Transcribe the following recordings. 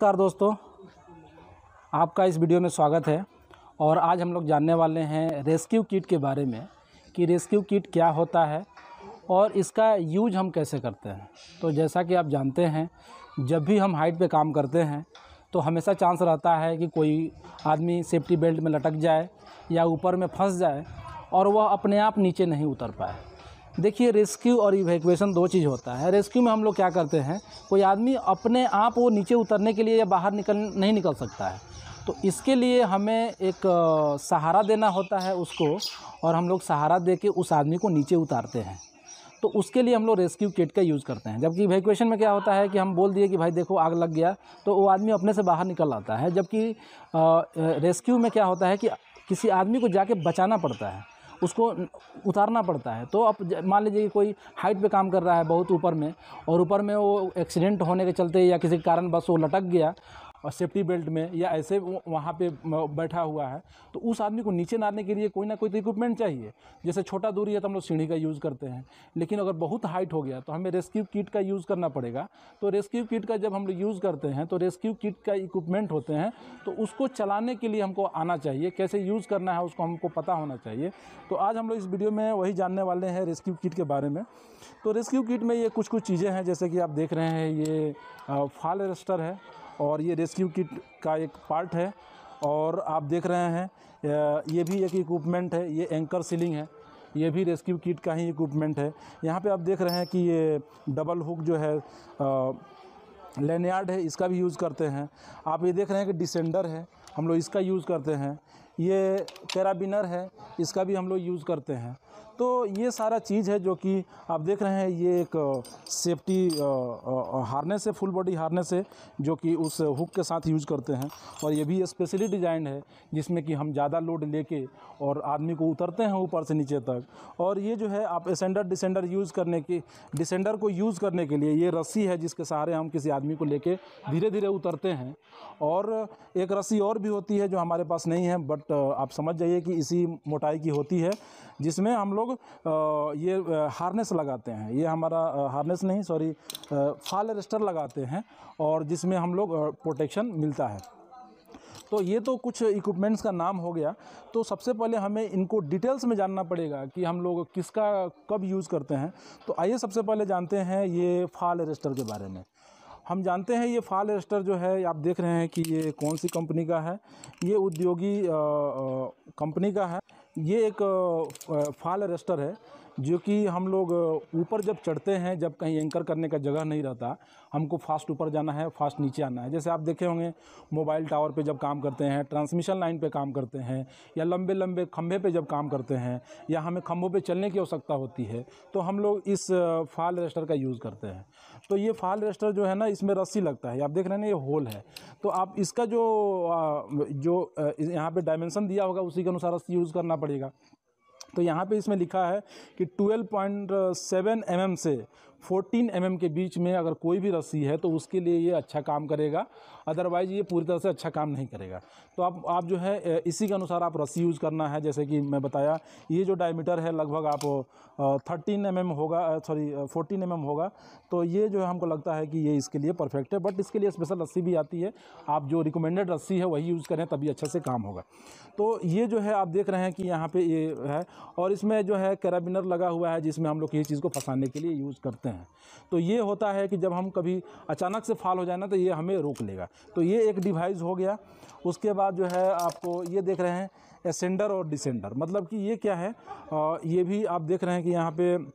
नमस्कार दोस्तों आपका इस वीडियो में स्वागत है और आज हम लोग जानने वाले हैं रेस्क्यू किट के बारे में कि रेस्क्यू किट क्या होता है और इसका यूज हम कैसे करते हैं तो जैसा कि आप जानते हैं जब भी हम हाइट पे काम करते हैं तो हमेशा चांस रहता है कि कोई आदमी सेफ्टी बेल्ट में लटक जाए या ऊपर में फंस जाए और वह अपने आप नीचे नहीं उतर पाए देखिए रेस्क्यू और इवैक्यूएशन दो चीज़ होता है रेस्क्यू में हम लोग क्या करते हैं कोई आदमी अपने आप वो नीचे उतरने के लिए या बाहर निकल नहीं निकल सकता है तो इसके लिए हमें एक सहारा देना होता है उसको और हम लोग सहारा दे के उस आदमी को नीचे उतारते हैं तो उसके लिए हम लोग रेस्क्यू किट का यूज़ करते हैं जबकि इवैक्यूएशन में क्या होता है कि हम बोल दिए कि भाई देखो आग लग गया तो वो आदमी अपने से बाहर निकल आता है जबकि रेस्क्यू में क्या होता है कि किसी आदमी को जाके बचाना पड़ता है उसको उतारना पड़ता है तो अब मान लीजिए कि कोई हाइट पे काम कर रहा है बहुत ऊपर में और ऊपर में वो एक्सीडेंट होने के चलते या किसी कारण बस वो लटक गया और सेफ्टी बेल्ट में या ऐसे वहाँ पे बैठा हुआ है तो उस आदमी को नीचे नारने के लिए कोई ना कोई तो इक्विपमेंट चाहिए जैसे छोटा दूरी है तो हम लोग सीढ़ी का यूज़ करते हैं लेकिन अगर बहुत हाइट हो गया तो हमें रेस्क्यू किट का यूज़ करना पड़ेगा तो रेस्क्यू किट का जब हम लोग यूज़ करते हैं तो रेस्क्यू किट का इक्विपमेंट होते हैं तो उसको चलाने के लिए हमको आना चाहिए कैसे यूज़ करना है उसको हमको पता होना चाहिए तो आज हम लोग इस वीडियो में वही जानने वाले हैं रेस्क्यू किट के बारे में तो रेस्क्यू किट में ये कुछ कुछ चीज़ें हैं जैसे कि आप देख रहे हैं ये फाल रेस्टर है और ये रेस्क्यू किट का एक पार्ट है और आप देख रहे हैं ये भी एक इक्विपमेंट है ये एंकर सीलिंग है ये भी रेस्क्यू किट का ही इक्विपमेंट है यहाँ पे आप देख रहे हैं कि ये डबल हुक जो है लेनयार्ड है इसका भी यूज़ करते हैं आप ये देख रहे हैं कि डिसेंडर है हम लोग इसका यूज़ करते हैं ये कैराबिनर है इसका भी हम लोग यूज़ करते हैं तो ये सारा चीज़ है जो कि आप देख रहे हैं ये एक सेफ्टी हारनेस से फुल बॉडी हारनेस से जो कि उस हुक के साथ यूज करते हैं और ये भी स्पेशली डिजाइन है जिसमें कि हम ज़्यादा लोड लेके और आदमी को उतरते हैं ऊपर से नीचे तक और ये जो है आप एसेंडर डिसेंडर यूज़ करने की डिसेंडर को यूज़ करने के लिए ये रस्सी है जिसके सहारे हम किसी आदमी को ले धीरे धीरे उतरते हैं और एक रस्सी और भी होती है जो हमारे पास नहीं है बट आप समझ जाइए कि इसी मोटाई की होती है जिसमें हम लोग ये हार्नेस लगाते हैं ये हमारा हार्नेस नहीं सॉरी फाल रेस्टर लगाते हैं और जिसमें हम लोग प्रोटेक्शन मिलता है तो ये तो कुछ इक्विपमेंट्स का नाम हो गया तो सबसे पहले हमें इनको डिटेल्स में जानना पड़ेगा कि हम लोग किसका कब यूज़ करते हैं तो आइए सबसे पहले जानते हैं ये फाल रेस्टर के बारे में हम जानते हैं ये फाल रेस्टर जो है आप देख रहे हैं कि ये कौन सी कंपनी का है ये उद्योगी कंपनी का है ये एक फाल रेस्टर है जो कि हम लोग ऊपर जब चढ़ते हैं जब कहीं एंकर करने का जगह नहीं रहता हमको फास्ट ऊपर जाना है फास्ट नीचे आना है जैसे आप देखे होंगे मोबाइल टावर पे जब काम करते हैं ट्रांसमिशन लाइन पे काम करते हैं या लंबे लंबे खंभे पे जब काम करते हैं या हमें खंभों पे चलने की आवश्यकता होती है तो हम लोग इस फाल रजिस्टर का यूज़ करते हैं तो ये फाल रजिस्टर जो है ना इसमें रस्सी लगता है आप देख रहे हैं ना ये होल है तो आप इसका जो जो यहाँ पर डायमेंसन दिया होगा उसी के अनुसार रस्सी यूज़ करना पड़ेगा तो यहाँ पे इसमें लिखा है कि 12.7 पॉइंट mm से 14 एम mm के बीच में अगर कोई भी रस्सी है तो उसके लिए ये अच्छा काम करेगा अदरवाइज़ ये पूरी तरह से अच्छा काम नहीं करेगा तो आप आप जो है इसी के अनुसार आप रस्सी यूज़ करना है जैसे कि मैं बताया ये जो डायमीटर है लगभग आप थर्टीन एम mm होगा सॉरी फोर्टीन एम mm होगा तो ये जो है हमको लगता है कि ये इसके लिए परफेक्ट है बट इसके लिए स्पेशल रस्सी भी आती है आप जो रिकमेंडेड रस्सी है वही यूज़ करें तभी अच्छे से काम होगा तो ये जो है आप देख रहे हैं कि यहाँ पर ये है और इसमें जो है कैराबिनर लगा हुआ है जिसमें हम लोग किसी चीज़ को फंसाने के लिए यूज़ करते हैं सकते हैं तो ये होता है कि जब हम कभी अचानक से फाल हो जाए ना तो ये हमें रोक लेगा तो ये एक डिवाइस हो गया उसके बाद जो है आपको ये देख रहे हैं एसेंडर और डिसेंडर मतलब कि ये क्या है आ, ये भी आप देख रहे हैं कि यहाँ पर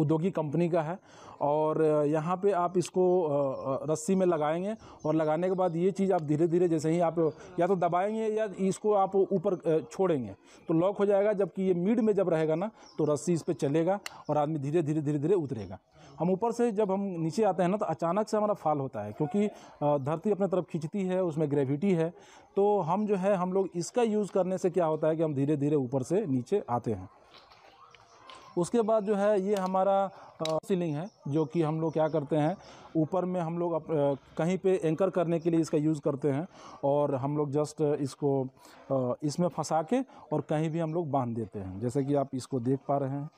उद्योगी कंपनी का है और यहाँ पे आप इसको रस्सी में लगाएंगे और लगाने के बाद ये चीज़ आप धीरे धीरे जैसे ही आप या तो दबाएंगे या इसको आप ऊपर छोड़ेंगे तो लॉक हो जाएगा जबकि ये मिड में जब रहेगा ना तो रस्सी इस पर चलेगा और आदमी धीरे धीरे धीरे धीरे उतरेगा हम ऊपर से जब हम नीचे आते हैं ना तो अचानक से हमारा फाल होता है क्योंकि धरती अपने तरफ खींचती है उसमें ग्रेविटी है तो हम जो है हम लोग इसका यूज़ करने से क्या होता है कि हम धीरे धीरे ऊपर से नीचे आते हैं उसके बाद जो है ये हमारा सीलिंग है जो कि हम लोग क्या करते हैं ऊपर में हम लोग कहीं पे एंकर करने के लिए इसका यूज़ करते हैं और हम लोग जस्ट इसको इसमें फंसा के और कहीं भी हम लोग बांध देते हैं जैसे कि आप इसको देख पा रहे हैं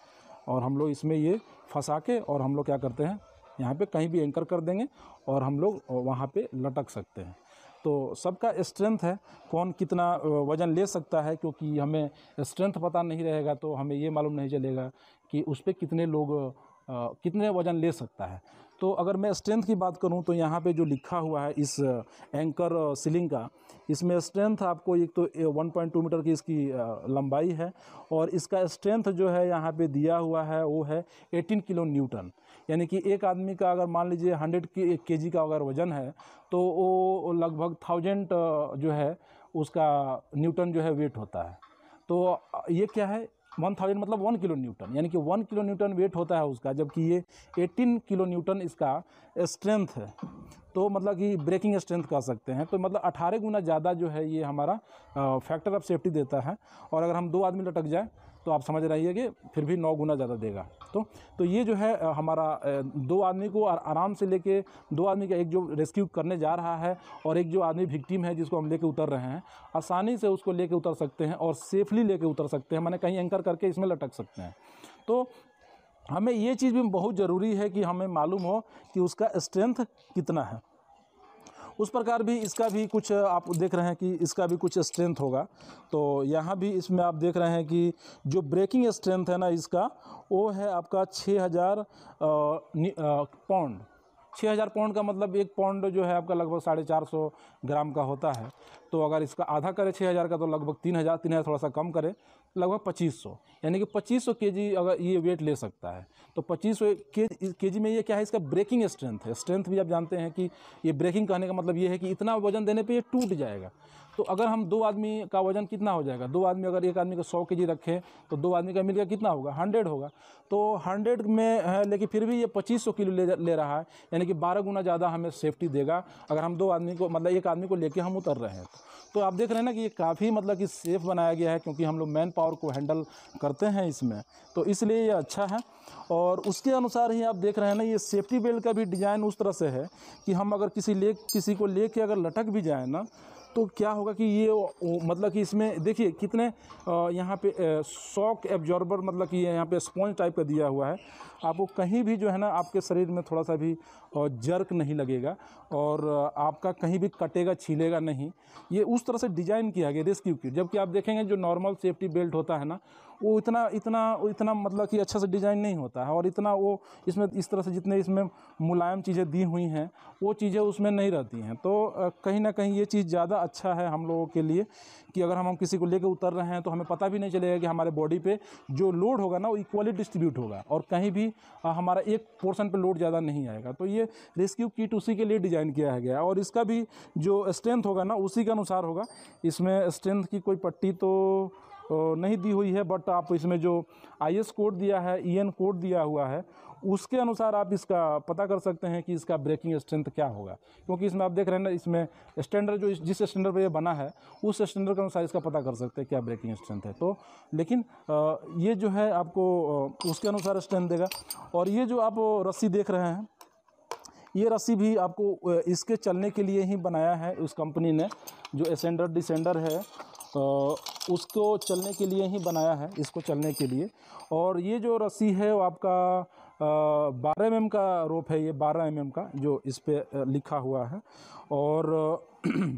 और हम लोग इसमें ये फंसा के और हम लोग क्या करते हैं यहाँ पे कहीं भी एंकर कर देंगे और हम लोग वहाँ पे लटक सकते हैं तो सबका स्ट्रेंथ है कौन कितना वज़न ले सकता है क्योंकि हमें स्ट्रेंथ पता नहीं रहेगा तो हमें ये मालूम नहीं चलेगा कि उस पर कितने लोग कितने वज़न ले सकता है तो अगर मैं स्ट्रेंथ की बात करूं तो यहाँ पे जो लिखा हुआ है इस एंकर सीलिंग का इसमें स्ट्रेंथ आपको एक तो 1.2 मीटर की इसकी लंबाई है और इसका स्ट्रेंथ जो है यहाँ पे दिया हुआ है वो है 18 किलो न्यूटन यानी कि एक आदमी का अगर मान लीजिए 100 के जी का अगर वज़न है तो वो लगभग थाउजेंड जो है उसका न्यूटन जो है वेट होता है तो ये क्या है वन थाउजेंड मतलब वन किलो न्यूटन यानी कि वन किलो न्यूटन वेट होता है उसका जबकि ये एटीन किलो न्यूटन इसका स्ट्रेंथ है तो मतलब कि ब्रेकिंग स्ट्रेंथ कह सकते हैं तो मतलब अठारह गुना ज़्यादा जो है ये हमारा फैक्टर ऑफ सेफ्टी देता है और अगर हम दो आदमी लटक जाए तो आप समझ रहिए कि फिर भी नौ गुना ज़्यादा देगा तो तो ये जो है हमारा दो आदमी को आराम से लेके दो आदमी का एक जो रेस्क्यू करने जा रहा है और एक जो आदमी विक्टिम है जिसको हम लेके उतर रहे हैं आसानी से उसको लेके उतर सकते हैं और सेफली लेके उतर सकते हैं मैंने कहीं एंकर करके इसमें लटक सकते हैं तो हमें ये चीज़ भी बहुत ज़रूरी है कि हमें मालूम हो कि उसका स्ट्रेंथ कितना है उस प्रकार भी इसका भी कुछ आप देख रहे हैं कि इसका भी कुछ स्ट्रेंथ होगा तो यहाँ भी इसमें आप देख रहे हैं कि जो ब्रेकिंग स्ट्रेंथ है ना इसका वो है आपका छः हज़ार पाउंड छः हज़ार पाउंड का मतलब एक पाउंड जो है आपका लगभग साढ़े चार सौ ग्राम का होता है तो अगर इसका आधा करें छः हज़ार का तो लगभग तीन हज़ार तीन हज़ार थोड़ा सा कम करें लगभग पच्चीस सौ यानी कि पच्चीस सौ के जी अगर ये वेट ले सकता है तो पच्चीस सौ के जी में ये क्या है इसका ब्रेकिंग स्ट्रेंथ है स्ट्रेंथ भी आप जानते हैं कि ये ब्रेकिंग कहने का मतलब ये है कि इतना वजन देने पर यह टूट जाएगा तो अगर हम दो आदमी का वज़न कितना हो जाएगा दो आदमी अगर एक आदमी को सौ के जी रखें तो दो आदमी का मिल गया कितना होगा हंड्रेड होगा तो हंड्रेड में है लेकिन फिर भी ये पच्चीस सौ किलो ले, ले रहा है यानी कि बारह गुना ज़्यादा हमें सेफ्टी देगा अगर हम दो आदमी को मतलब एक आदमी को लेकर हम उतर रहे हैं तो आप देख रहे हैं ना कि ये काफ़ी मतलब कि सेफ़ बनाया गया है क्योंकि हम लोग मैन पावर को हैंडल करते हैं इसमें तो इसलिए ये अच्छा है और उसके अनुसार ही आप देख रहे हैं ना ये सेफ्टी बेल्ट का भी डिज़ाइन उस तरह से है कि हम अगर किसी ले किसी को ले अगर लटक भी जाए ना तो क्या होगा कि ये मतलब कि इसमें देखिए कितने यहाँ पे शॉक एब्जॉर्बर मतलब कि यहाँ पे स्पॉन्ज टाइप का दिया हुआ है आपको कहीं भी जो है ना आपके शरीर में थोड़ा सा भी जर्क नहीं लगेगा और आपका कहीं भी कटेगा छीलेगा नहीं ये उस तरह से डिज़ाइन किया गया रेस्क्यू की जबकि आप देखेंगे जो नॉर्मल सेफ्टी बेल्ट होता है ना वो इतना इतना इतना मतलब कि अच्छा से डिज़ाइन नहीं होता है और इतना वो इसमें इस तरह से जितने इसमें मुलायम चीज़ें दी हुई हैं वो चीज़ें उसमें नहीं रहती हैं तो कहीं ना कहीं ये चीज़ ज़्यादा अच्छा है हम लोगों के लिए कि अगर हम हम किसी को लेकर उतर रहे हैं तो हमें पता भी नहीं चलेगा कि हमारे बॉडी पर जो लोड होगा ना वो इक्वली डिस्ट्रीब्यूट होगा और कहीं भी हमारा एक पोर्सन पर लोड ज़्यादा नहीं आएगा तो ये रेस्क्यू किट उसी के लिए डिज़ाइन किया गया और इसका भी जो स्ट्रेंथ होगा ना उसी के अनुसार होगा इसमें स्ट्रेंथ की कोई पट्टी तो नहीं दी हुई है बट आप इसमें जो आई कोड दिया है ई e कोड दिया हुआ है उसके अनुसार आप इसका पता कर सकते हैं कि इसका ब्रेकिंग स्ट्रेंथ क्या होगा क्योंकि इसमें आप देख रहे हैं ना इसमें स्टैंडर्ड जो जिस स्टैंडर्ड पर यह बना है उस स्टैंडर्ड के अनुसार इसका पता कर सकते हैं क्या ब्रेकिंग स्ट्रेंथ है तो लेकिन ये जो है आपको उसके अनुसार स्ट्रेंथ देगा और ये जो आप रस्सी देख रहे हैं ये रस्सी भी आपको इसके चलने के लिए ही बनाया है उस कंपनी ने जो एसेंडर डिसेंडर है उसको चलने के लिए ही बनाया है इसको चलने के लिए और ये जो रस्सी है वो आपका बारह एम का रोप है ये बारह एम का जो इस पर लिखा हुआ है और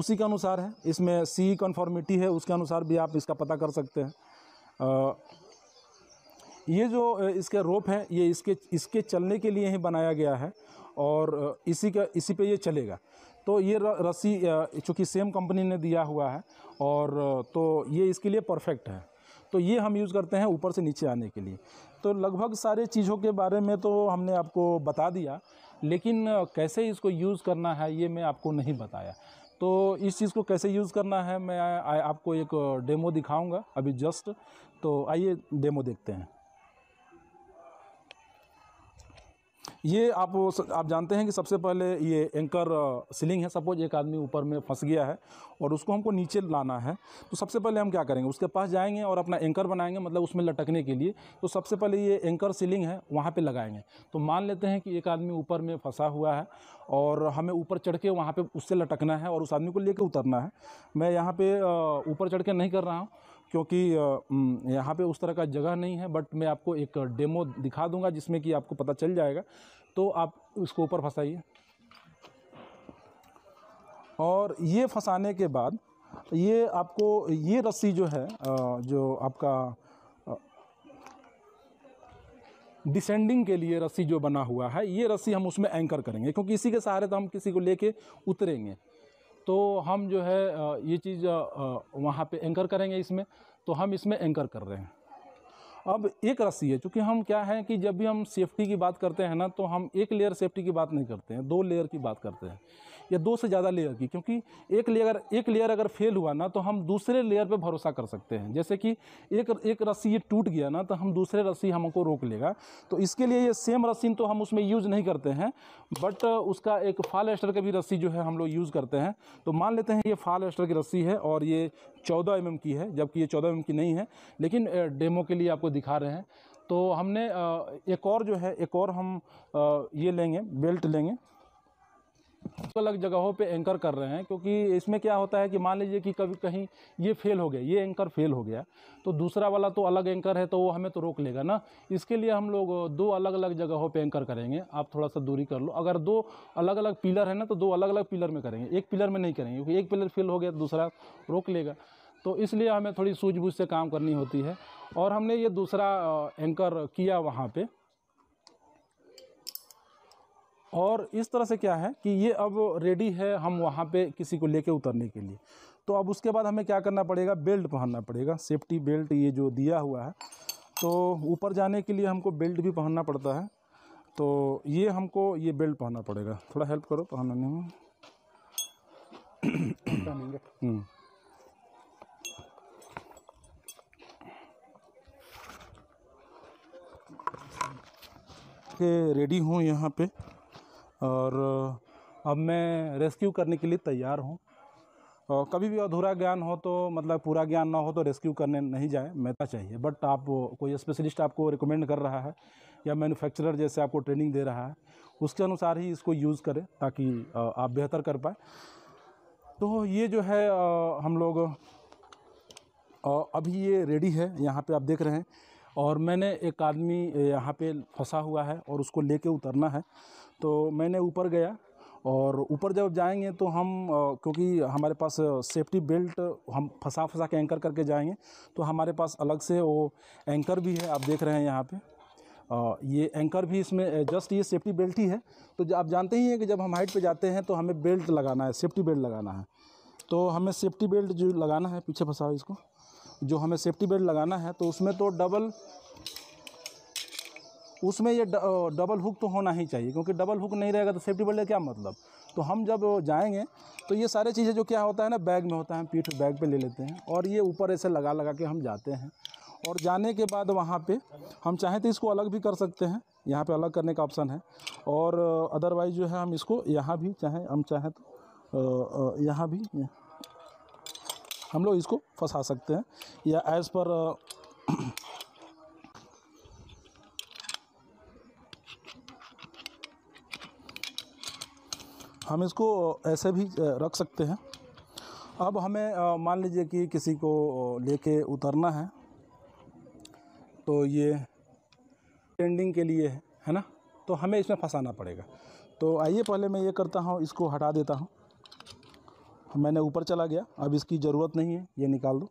उसी के अनुसार है इसमें सी कन्फॉर्मिटी है उसके अनुसार भी आप इसका पता कर सकते हैं ये जो इसके रोप है ये इसके इसके चलने के लिए ही बनाया गया है और इसी का इसी पे ये चलेगा तो ये रस्सी चूँकि सेम कंपनी ने दिया हुआ है और तो ये इसके लिए परफेक्ट है तो ये हम यूज़ करते हैं ऊपर से नीचे आने के लिए तो लगभग सारे चीज़ों के बारे में तो हमने आपको बता दिया लेकिन कैसे इसको यूज़ करना है ये मैं आपको नहीं बताया तो इस चीज़ को कैसे यूज़ करना है मैं आपको एक डेमो दिखाऊंगा अभी जस्ट तो आइए डेमो देखते हैं ये आप आप जानते हैं कि सबसे पहले ये एंकर सीलिंग है सपोज एक आदमी ऊपर में फंस गया है और उसको हमको नीचे लाना है तो सबसे पहले हम क्या करेंगे उसके पास जाएंगे और अपना एंकर बनाएंगे मतलब उसमें लटकने के लिए तो सबसे पहले ये एंकर सीलिंग है वहाँ पे लगाएंगे तो मान लेते हैं कि एक आदमी ऊपर में फंसा हुआ है और हमें ऊपर चढ़ के वहाँ पर उससे लटकना है और उस आदमी को ले उतरना है मैं यहाँ पर ऊपर चढ़ के नहीं कर रहा हूँ क्योंकि यहाँ पे उस तरह का जगह नहीं है बट मैं आपको एक डेमो दिखा दूंगा जिसमें कि आपको पता चल जाएगा तो आप उसको ऊपर फंसाइए और ये फंसाने के बाद ये आपको ये रस्सी जो है जो आपका डिसेंडिंग के लिए रस्सी जो बना हुआ है ये रस्सी हम उसमें एंकर करेंगे क्योंकि इसी के सहारे तो हम किसी को लेके उतरेंगे तो हम जो है ये चीज़ वहाँ पे एंकर करेंगे इसमें तो हम इसमें एंकर कर रहे हैं अब एक रस्सी है क्योंकि हम क्या है कि जब भी हम सेफ्टी की बात करते हैं ना तो हम एक लेयर सेफ्टी की बात नहीं करते हैं दो लेयर की बात करते हैं या दो से ज़्यादा लेयर की क्योंकि एक लेयर एक लेयर अगर फेल हुआ ना तो हम दूसरे लेयर पर भरोसा कर सकते हैं जैसे कि एक एक रस्सी ये टूट गया ना तो हम दूसरे रस्सी हमको रोक लेगा तो इसके लिए ये सेम रस्सी तो हम उसमें यूज़ नहीं करते हैं बट उसका एक फाल एस्टर का भी रस्सी जो है हम लोग यूज़ करते हैं तो मान लेते हैं ये फाल एस्टर की रस्सी है और ये चौदह एम mm की है जबकि ये चौदह एम mm की नहीं है लेकिन डेमो के लिए आपको दिखा रहे हैं तो हमने एक और जो है एक और हम ये लेंगे बेल्ट लेंगे अलग जगहों पे एंकर कर रहे हैं क्योंकि इसमें क्या होता है कि मान लीजिए कि कभी कहीं ये फेल हो गया ये एंकर फेल हो गया तो दूसरा वाला तो अलग एंकर है तो वो हमें तो रोक लेगा ना इसके लिए हम लोग दो अलग अलग जगहों पे एंकर करेंगे आप थोड़ा सा दूरी कर लो अगर दो अलग अलग पिलर है ना तो दो अलग अलग पिलर में करेंगे एक पिलर में नहीं करेंगे क्योंकि एक पिलर फेल हो गया तो दूसरा रोक लेगा तो इसलिए हमें थोड़ी सूझबूझ से काम करनी होती है और हमने ये दूसरा एंकर किया वहाँ पर और इस तरह से क्या है कि ये अब रेडी है हम वहाँ पे किसी को लेके उतरने के लिए तो अब उसके बाद हमें क्या करना पड़ेगा बेल्ट पहनना पड़ेगा सेफ्टी बेल्ट ये जो दिया हुआ है तो ऊपर जाने के लिए हमको बेल्ट भी पहनना पड़ता है तो ये हमको ये बेल्ट पहनना पड़ेगा थोड़ा हेल्प करो पहनाने में रेडी हम्म। हूँ यहाँ पे और अब मैं रेस्क्यू करने के लिए तैयार हूँ और कभी भी अधूरा ज्ञान हो तो मतलब पूरा ज्ञान ना हो तो रेस्क्यू करने नहीं जाए मेहता चाहिए बट आप कोई स्पेशलिस्ट आपको रिकमेंड कर रहा है या मैन्युफैक्चरर जैसे आपको ट्रेनिंग दे रहा है उसके अनुसार ही इसको यूज़ करें ताकि आप बेहतर कर पाए तो ये जो है हम लोग अभी ये रेडी है यहाँ पे आप देख रहे हैं और मैंने एक आदमी यहाँ पे फंसा हुआ है और उसको लेके उतरना है तो मैंने ऊपर गया और ऊपर जब जाएंगे तो हम क्योंकि हमारे पास सेफ्टी बेल्ट हम फंसा फंसा के एंकर करके जाएंगे तो हमारे पास अलग से वो एंकर भी है आप देख रहे हैं यहाँ पे आ, ये एंकर भी इसमें जस्ट ये सेफ्टी बेल्ट ही है तो आप जानते ही हैं कि जब हम हाइट पर जाते हैं तो हमें बेल्ट लगाना है सेफ्टी बेल्ट लगाना है तो हमें सेफ्टी बेल्ट जो लगाना है पीछे फंसा इसको जो हमें सेफ्टी बेल्ट लगाना है तो उसमें तो डबल उसमें ये डबल हुक तो होना ही चाहिए क्योंकि डबल हुक नहीं रहेगा तो सेफ्टी बेल्ट का क्या मतलब तो हम जब जाएंगे तो ये सारे चीज़ें जो क्या होता है ना बैग में होता है पीठ बैग पे ले लेते हैं और ये ऊपर ऐसे लगा लगा के हम जाते हैं और जाने के बाद वहाँ पे हम चाहें तो इसको अलग भी कर सकते हैं यहाँ पे अलग करने का ऑप्शन है और अदरवाइज़ जो है हम इसको यहाँ भी चाहें हम चाहें तो यहाँ भी हम लोग इसको फंसा सकते हैं या एज़ पर uh, हम इसको uh, ऐसे भी uh, रख सकते हैं अब हमें मान लीजिए कि किसी को लेके उतरना है तो ये टेंडिंग के लिए है है ना तो हमें इसमें फंसाना पड़ेगा तो आइए पहले मैं ये करता हूँ इसको हटा देता हूँ मैंने ऊपर चला गया अब इसकी ज़रूरत नहीं है ये निकाल दो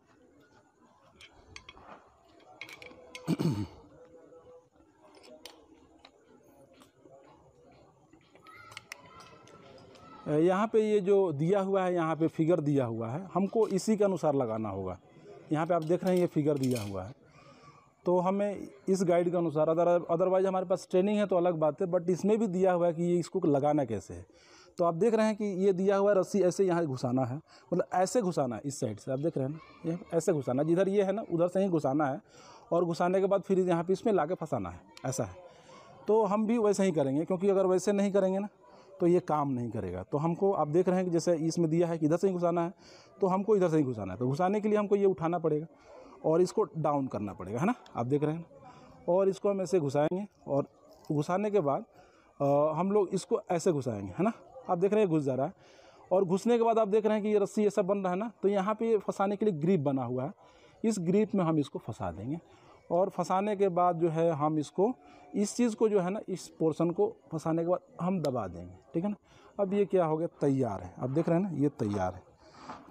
यहाँ पे ये जो दिया हुआ है यहाँ पे फिगर दिया हुआ है हमको इसी के अनुसार लगाना होगा यहाँ पे आप देख रहे हैं ये फिगर दिया हुआ है तो हमें इस गाइड के अनुसार अदर अदरवाइज़ हमारे पास ट्रेनिंग है तो अलग बात है बट इसमें भी दिया हुआ है कि ये इसको लगाना कैसे है तो आप देख रहे हैं कि ये दिया हुआ रस्सी ऐसे यहाँ घुसाना है मतलब ऐसे घुसाना है इस साइड से आप देख रहे हैं ना ये ऐसे घुसाना जिधर ये है ना उधर से ही घुसाना है और घुसाने के बाद फिर यहाँ पर इसमें ला के फंसाना है ऐसा है तो हम भी वैसे ही करेंगे क्योंकि अगर वैसे नहीं करेंगे ना तो ये काम नहीं करेगा तो हमको आप देख रहे हैं कि जैसे इसमें दिया है कि इधर से ही घुसाना है तो हमको इधर से ही घुसाना है तो घुसाने के लिए हमको ये उठाना पड़ेगा और इसको डाउन करना पड़ेगा है ना आप देख रहे हैं ना और इसको हम ऐसे घुसाएंगे और घुसाने के बाद आ, हम लोग इसको ऐसे घुसाएंगे है ना आप देख रहे हैं घुस जा रहा है और घुसने के बाद आप देख रहे हैं कि ये रस्सी ये सब बन रहा है ना तो यहाँ पे फंसाने के लिए ग्रीप बना हुआ है इस ग्रीप में हम इसको फंसा देंगे और फंसाने के बाद जो है हम इसको इस चीज़ को जो है ना इस पोर्सन को फंसाने के बाद हम दबा देंगे ठीक है ना अब ये क्या हो गया तैयार है आप देख रहे हैं ना ये तैयार है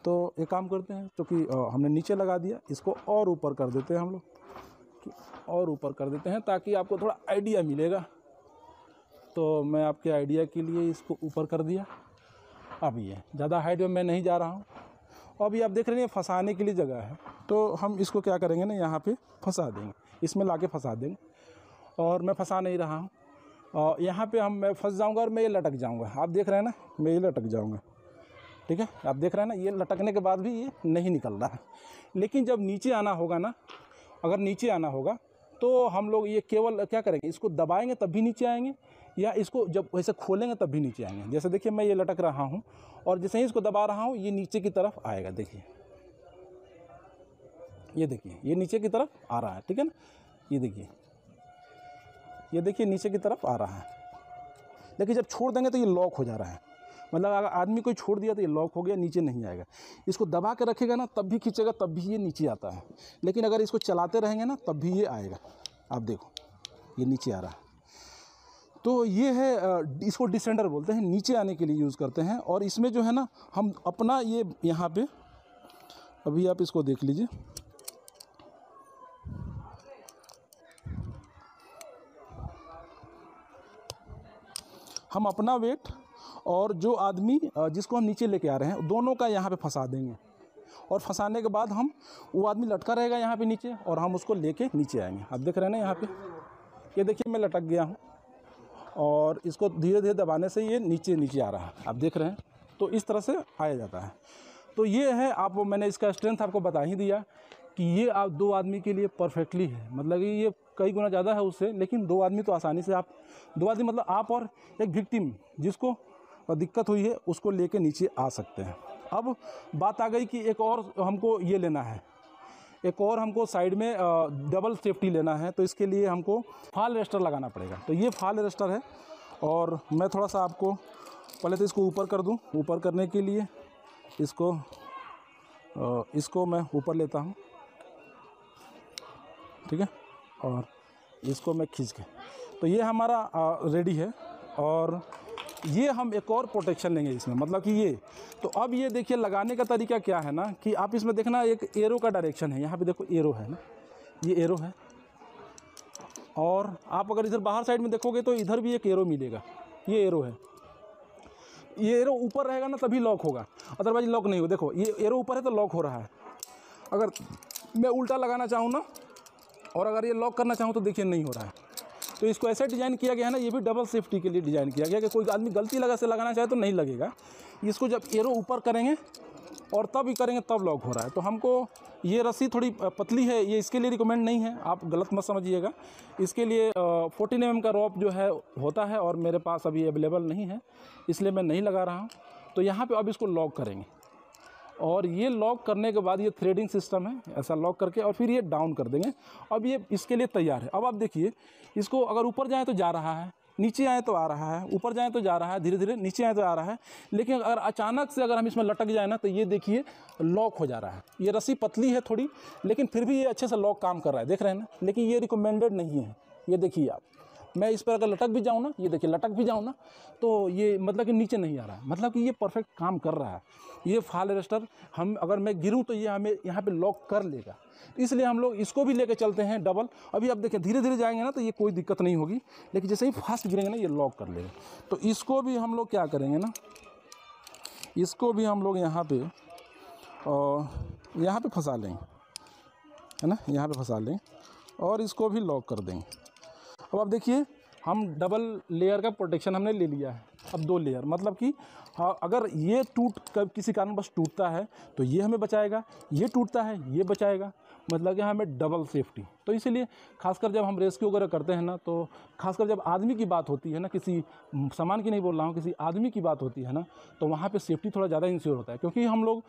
तो एक काम करते हैं क्योंकि तो हमने नीचे लगा दिया इसको और ऊपर कर देते हैं हम लोग और ऊपर कर देते हैं ताकि आपको थोड़ा आइडिया मिलेगा तो मैं आपके आइडिया के लिए इसको ऊपर कर दिया अब ये ज़्यादा हाइट में मैं नहीं जा रहा हूँ अब ये आप देख रहे हैं फंसाने के लिए जगह है तो हम इसको क्या करेंगे ना यहाँ पे फंसा देंगे इसमें ला के फंसा देंगे और मैं फंसा नहीं रहा हूँ और यहाँ पे हम मैं फंस जाऊँगा और मैं ये लटक जाऊँगा आप देख रहे हैं ना मैं ये लटक जाऊँगा ठीक है आप देख रहे हैं ना ये लटकने के बाद भी ये नहीं निकल रहा है लेकिन जब नीचे आना होगा ना अगर नीचे आना होगा तो हम लोग ये केवल क्या करेंगे इसको दबाएंगे तब भी नीचे आएंगे या इसको जब वैसे खोलेंगे तब भी नीचे आएंगे जैसे देखिए मैं ये लटक रहा हूँ और जैसे ही इसको दबा रहा हूँ ये नीचे की तरफ आएगा देखिए ये देखिए ये नीचे की तरफ आ रहा है ठीक है ना ये देखिए ये देखिए नीचे की तरफ आ रहा है लेकिन जब छोड़ देंगे तो ये लॉक हो जा रहा है मतलब अगर आदमी कोई छोड़ दिया तो ये लॉक हो गया नीचे नहीं आएगा इसको दबा के रखेगा ना तब भी खींचेगा तब भी ये नीचे आता है लेकिन अगर इसको चलाते रहेंगे ना तब भी ये आएगा आप देखो ये नीचे आ रहा है तो ये है इसको डिसेंडर बोलते हैं नीचे आने के लिए यूज़ करते हैं और इसमें जो है ना हम अपना ये यहाँ पे अभी आप इसको देख लीजिए हम अपना वेट और जो आदमी जिसको हम नीचे लेके आ रहे हैं दोनों का यहाँ पे फंसा देंगे और फंसाने के बाद हम वो आदमी लटका रहेगा यहाँ पे नीचे और हम उसको लेके नीचे आएंगे आप देख रहे हैं ना यहाँ पे ये देखिए मैं लटक गया हूँ और इसको धीरे धीरे दबाने से ये नीचे नीचे आ रहा है आप देख रहे हैं तो इस तरह से आया जाता है तो ये है आप मैंने इसका स्ट्रेंथ आपको बता ही दिया कि ये आप दो आदमी के लिए परफेक्टली है मतलब कि ये कई गुना ज़्यादा है उससे लेकिन दो आदमी तो आसानी से आप दो आदमी मतलब आप और एक विक्टिम जिसको दिक्कत हुई है उसको लेके नीचे आ सकते हैं अब बात आ गई कि एक और हमको ये लेना है एक और हमको साइड में डबल सेफ्टी लेना है तो इसके लिए हमको फाल रजिस्टर लगाना पड़ेगा तो ये फाल रजिस्टर है और मैं थोड़ा सा आपको पहले तो इसको ऊपर कर दूँ ऊपर करने के लिए इसको इसको मैं ऊपर लेता हूँ ठीक है और इसको मैं खींच के तो ये हमारा रेडी है और ये हम एक और प्रोटेक्शन लेंगे इसमें मतलब कि ये तो अब ये देखिए लगाने का तरीका क्या है ना कि आप इसमें देखना एक एरो का डायरेक्शन है यहाँ पे देखो एरो है ना ये एरो है और आप अगर इधर बाहर साइड में देखोगे तो इधर भी एक एरो मिलेगा ये एरो है ये एरो ऊपर रहेगा ना तभी लॉक होगा अदरवाइज लॉक नहीं होगा देखो ये एरो ऊपर है तो लॉक हो रहा है अगर मैं उल्टा लगाना चाहूँ ना और अगर ये लॉक करना चाहूँ तो देखिए नहीं हो रहा है तो इसको ऐसा डिज़ाइन किया गया है ना ये भी डबल सेफ्टी के लिए डिज़ाइन किया गया कि कोई आदमी गलती लगा से लगाना चाहे तो नहीं लगेगा इसको जब एरो ऊपर करेंगे और तब ही करेंगे तब लॉक हो रहा है तो हमको ये रस्सी थोड़ी पतली है ये इसके लिए रिकमेंड नहीं है आप गलत मत समझिएगा इसके लिए फोर्टीन एम mm का रोप जो है होता है और मेरे पास अभी अवेलेबल नहीं है इसलिए मैं नहीं लगा रहा हूँ तो यहाँ पर अब इसको लॉक करेंगे और ये लॉक करने के बाद ये थ्रेडिंग सिस्टम है ऐसा लॉक करके और फिर ये डाउन कर देंगे अब ये इसके लिए तैयार है अब आप देखिए इसको अगर ऊपर जाएँ तो जा रहा है नीचे आए तो आ रहा है ऊपर जाएँ तो जा रहा है धीरे धीरे नीचे आए तो आ रहा है लेकिन अगर अचानक से अगर हम इसमें लटक जाए ना तो ये देखिए लॉक हो जा रहा है ये रस्सी पतली है थोड़ी लेकिन फिर भी ये अच्छे से लॉक काम कर रहा है देख रहे हैं ना लेकिन ये रिकमेंडेड नहीं है ये देखिए आप मैं इस पर अगर लटक भी जाऊँ ना ये देखिए लटक भी जाऊँ ना तो ये मतलब कि नीचे नहीं आ रहा है मतलब कि ये परफेक्ट काम कर रहा है ये फाल रेस्टर हम अगर मैं गिरूँ तो ये हमें यहाँ पर लॉक कर लेगा इसलिए हम लोग इसको भी लेके चलते हैं डबल अभी आप देखें धीरे धीरे जाएंगे ना तो ये कोई दिक्कत नहीं होगी लेकिन जैसे ही फास्ट गिरेंगे ना ये लॉक कर लेगा तो इसको भी हम लोग क्या करेंगे ना इसको भी हम लोग यहाँ पे और यहाँ पे फंसा लेंगे है ना यहाँ पे फंसा लें और इसको भी लॉक कर देंगे अब आप देखिए हम डबल लेयर का प्रोटेक्शन हमने ले लिया है अब दो लेयर मतलब कि हाँ, अगर ये टूट कर किसी कारण बस टूटता है तो ये हमें बचाएगा ये टूटता है ये बचाएगा मतलब कि हाँ, हमें डबल सेफ्टी तो इसीलिए खासकर जब हम रेस्क्यू वगैरह करते हैं ना तो खासकर जब आदमी की बात होती है ना किसी सामान की नहीं बोल रहा हूँ किसी आदमी की बात होती है ना तो वहाँ पर सेफ्टी थोड़ा ज़्यादा इंश्योर होता है क्योंकि हम लोग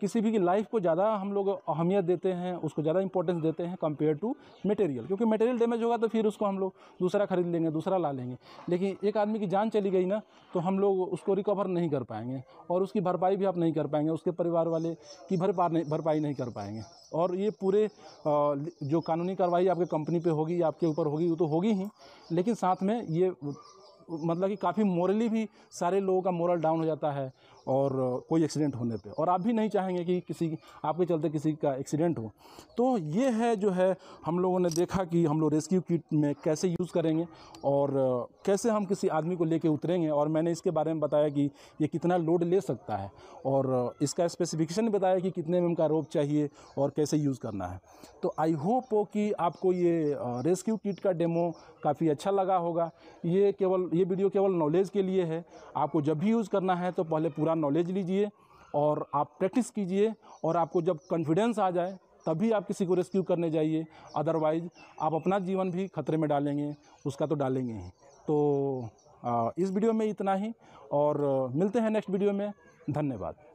किसी भी लाइफ को ज़्यादा हम लोग अहमियत देते हैं उसको ज़्यादा इंपॉर्टेंस देते हैं कंपेयर टू मटेरियल क्योंकि मटेरियल डैमेज होगा तो फिर उसको हम लोग दूसरा खरीद लेंगे दूसरा ला लेंगे लेकिन एक आदमी की जान चली गई ना तो हम लोग उसको रिकवर नहीं कर पाएंगे और उसकी भरपाई भी आप नहीं कर पाएंगे उसके परिवार वाले की भरपा नहीं भरपाई नहीं कर पाएंगे और ये पूरे जो कानूनी कानूनी कार्रवाई आपकी कंपनी पे होगी या आपके ऊपर होगी वो तो होगी ही लेकिन साथ में ये मतलब कि काफ़ी मॉरली भी सारे लोगों का मॉरल डाउन हो जाता है और कोई एक्सीडेंट होने पे और आप भी नहीं चाहेंगे कि किसी आपके चलते किसी का एक्सीडेंट हो तो ये है जो है हम लोगों ने देखा कि हम लोग रेस्क्यू किट में कैसे यूज़ करेंगे और कैसे हम किसी आदमी को लेके उतरेंगे और मैंने इसके बारे में बताया कि ये कितना लोड ले सकता है और इसका स्पेसिफिकेशन बताया कि कितने एम का रोप चाहिए और कैसे यूज़ करना है तो आई होप कि आपको ये रेस्क्यू किट का डेमो काफ़ी अच्छा लगा होगा ये केवल ये वीडियो केवल नॉलेज के लिए है आपको जब भी यूज़ करना है तो पहले पूरा पूरा नॉलेज लीजिए और आप प्रैक्टिस कीजिए और आपको जब कॉन्फिडेंस आ जाए तभी आप किसी को रेस्क्यू करने जाइए अदरवाइज़ आप अपना जीवन भी खतरे में डालेंगे उसका तो डालेंगे ही तो इस वीडियो में इतना ही और मिलते हैं नेक्स्ट वीडियो में धन्यवाद